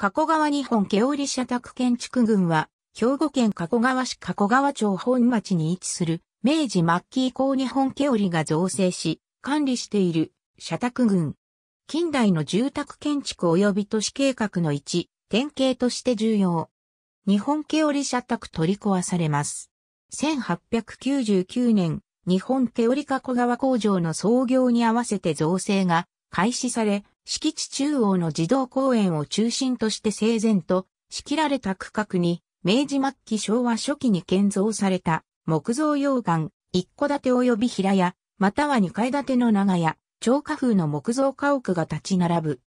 加古川日本毛織社宅建築群は、兵庫県加古川市加古川町本町に位置する、明治末期以降日本毛織が造成し、管理している社宅群。近代の住宅建築及び都市計画の一、典型として重要。日本毛織社宅取り壊されます。1899年、日本毛織加古川工場の創業に合わせて造成が開始され、敷地中央の児童公園を中心として整然と仕切られた区画に、明治末期昭和初期に建造された木造溶岩、一戸建て及び平屋、または二階建ての長屋、超過風の木造家屋が立ち並ぶ。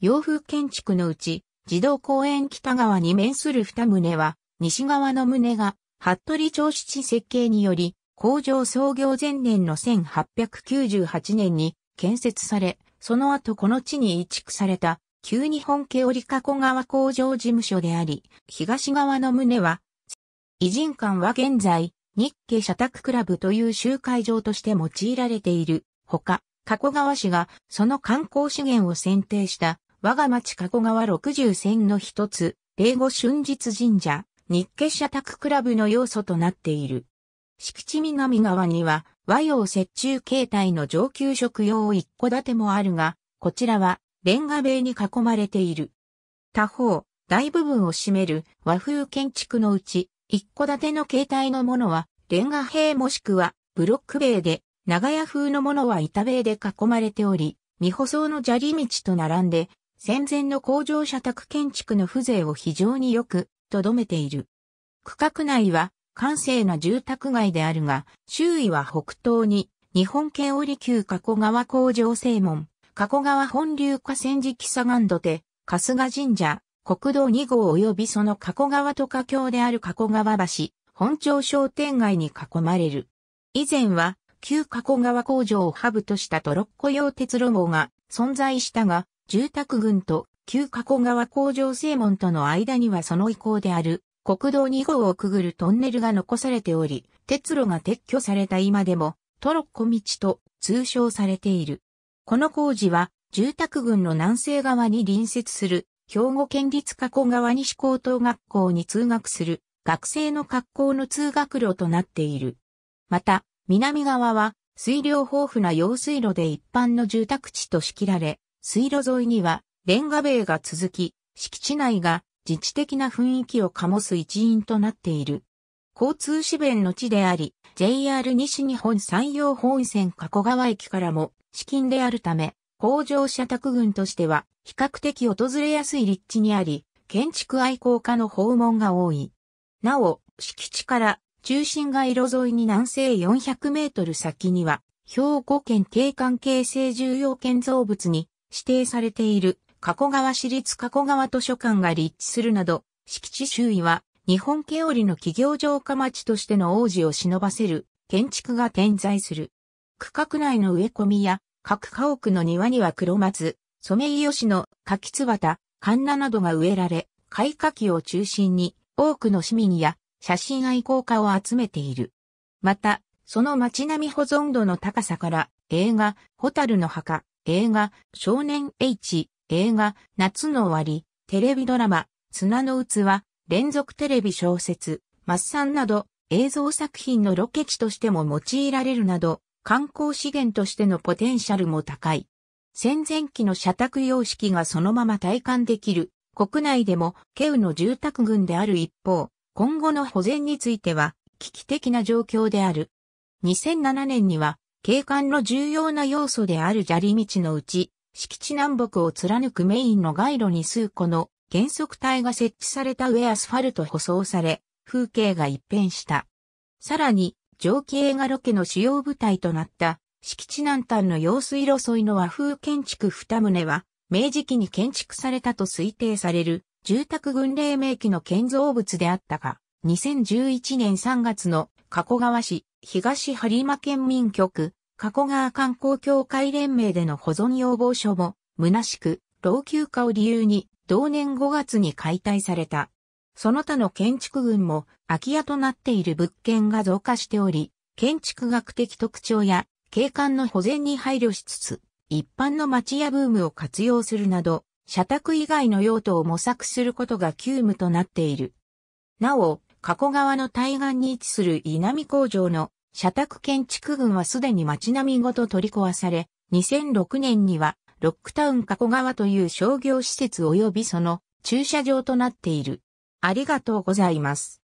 洋風建築のうち、児童公園北側に面する二棟は、西側の棟が、服部長七設計により、工場創業前年の1898年に建設され、その後この地に移築された、旧日本家織加古川工場事務所であり、東側の棟は、偉人館は現在、日家社宅クラブという集会場として用いられているほか、加古川市がその観光資源を選定した我が町加古川六十線の一つ、霊後春日神社、日家社宅クラブの要素となっている。敷地南側には和洋折衷形態の上級食用一戸建てもあるが、こちらはレンガ塀に囲まれている。他方、大部分を占める和風建築のうち、一戸建ての形態のものは、レンガ塀もしくはブロック塀で、長屋風のものは板塀で囲まれており、未舗装の砂利道と並んで、戦前の工場社宅建築の風情を非常によく、とどめている。区画内は閑静な住宅街であるが、周囲は北東に、日本県織旧加古川工場正門、加古川本流河川敷左岸土手、春日神社、国道2号及びその加古川と加橋である加古川橋、本町商店街に囲まれる。以前は、旧加古川工場をハブとしたトロッコ用鉄路網が存在したが、住宅群と旧加古川工場正門との間にはその意向である国道2号をくぐるトンネルが残されており、鉄路が撤去された今でも、トロッコ道と通称されている。この工事は、住宅群の南西側に隣接する、兵庫県立加古川西高等学校に通学する、学生の格好の通学路となっている。また、南側は、水量豊富な用水路で一般の住宅地と仕切られ、水路沿いには、レンガ塀が続き、敷地内が自治的な雰囲気を醸す一因となっている。交通支弁の地であり、JR 西日本山陽本線加古川駅からも、資金であるため、工場社宅群としては、比較的訪れやすい立地にあり、建築愛好家の訪問が多い。なお、敷地から中心街路沿いに南西400メートル先には、兵庫県定観形成重要建造物に指定されている加古川市立加古川図書館が立地するなど、敷地周囲は日本家織の企業城下町としての王子を忍ばせる建築が点在する。区画内の植え込みや各家屋の庭には黒松、染井吉の柿ツバタ、カンナなどが植えられ、開花期を中心に多くの市民や写真愛好家を集めている。また、その街並み保存度の高さから映画、ホタルの墓、映画、少年 H、映画、夏の終わり、テレビドラマ、砂の器、連続テレビ小説、マッサンなど、映像作品のロケ地としても用いられるなど、観光資源としてのポテンシャルも高い。戦前期の社宅様式がそのまま体感できる、国内でも、ケウの住宅群である一方、今後の保全については、危機的な状況である。2007年には、景観の重要な要素である砂利道のうち、敷地南北を貫くメインの街路に数個の減速帯が設置された上アスファルト舗装され、風景が一変した。さらに、蒸気映画ロケの主要舞台となった敷地南端の用水路沿いの和風建築二棟は、明治期に建築されたと推定される住宅群黎明期の建造物であったが、2011年3月の加古川市東張馬県民局加古川観光協会連盟での保存要望書も、虚しく、老朽化を理由に、同年5月に解体された。その他の建築群も空き家となっている物件が増加しており、建築学的特徴や景観の保全に配慮しつつ、一般の町やブームを活用するなど、社宅以外の用途を模索することが急務となっている。なお、加古川の対岸に位置する稲見工場の社宅建築群はすでに街並みごと取り壊され、2006年にはロックタウン加古川という商業施設及びその駐車場となっている。ありがとうございます。